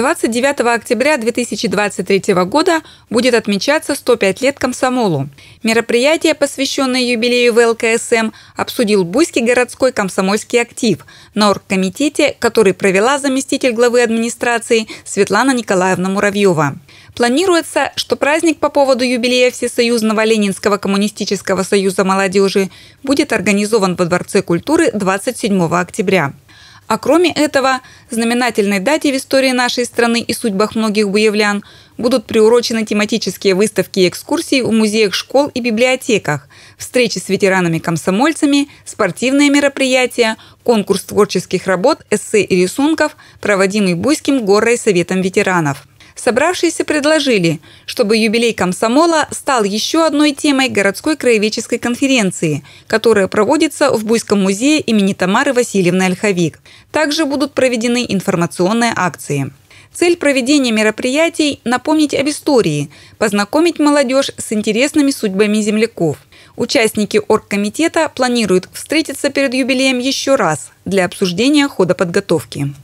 29 октября 2023 года будет отмечаться 105 лет комсомолу. Мероприятие, посвященное юбилею ВЛКСМ, обсудил Буйский городской комсомольский актив на оргкомитете, который провела заместитель главы администрации Светлана Николаевна Муравьева. Планируется, что праздник по поводу юбилея Всесоюзного Ленинского коммунистического союза молодежи будет организован во Дворце культуры 27 октября. А кроме этого, знаменательной дате в истории нашей страны и судьбах многих буевлян будут приурочены тематические выставки и экскурсии в музеях школ и библиотеках, встречи с ветеранами-комсомольцами, спортивные мероприятия, конкурс творческих работ, эссе и рисунков, проводимый Буйским горой Советом ветеранов – Собравшиеся предложили, чтобы юбилей комсомола стал еще одной темой городской краеведческой конференции, которая проводится в Буйском музее имени Тамары Васильевны Ольховик. Также будут проведены информационные акции. Цель проведения мероприятий – напомнить об истории, познакомить молодежь с интересными судьбами земляков. Участники оргкомитета планируют встретиться перед юбилеем еще раз для обсуждения хода подготовки.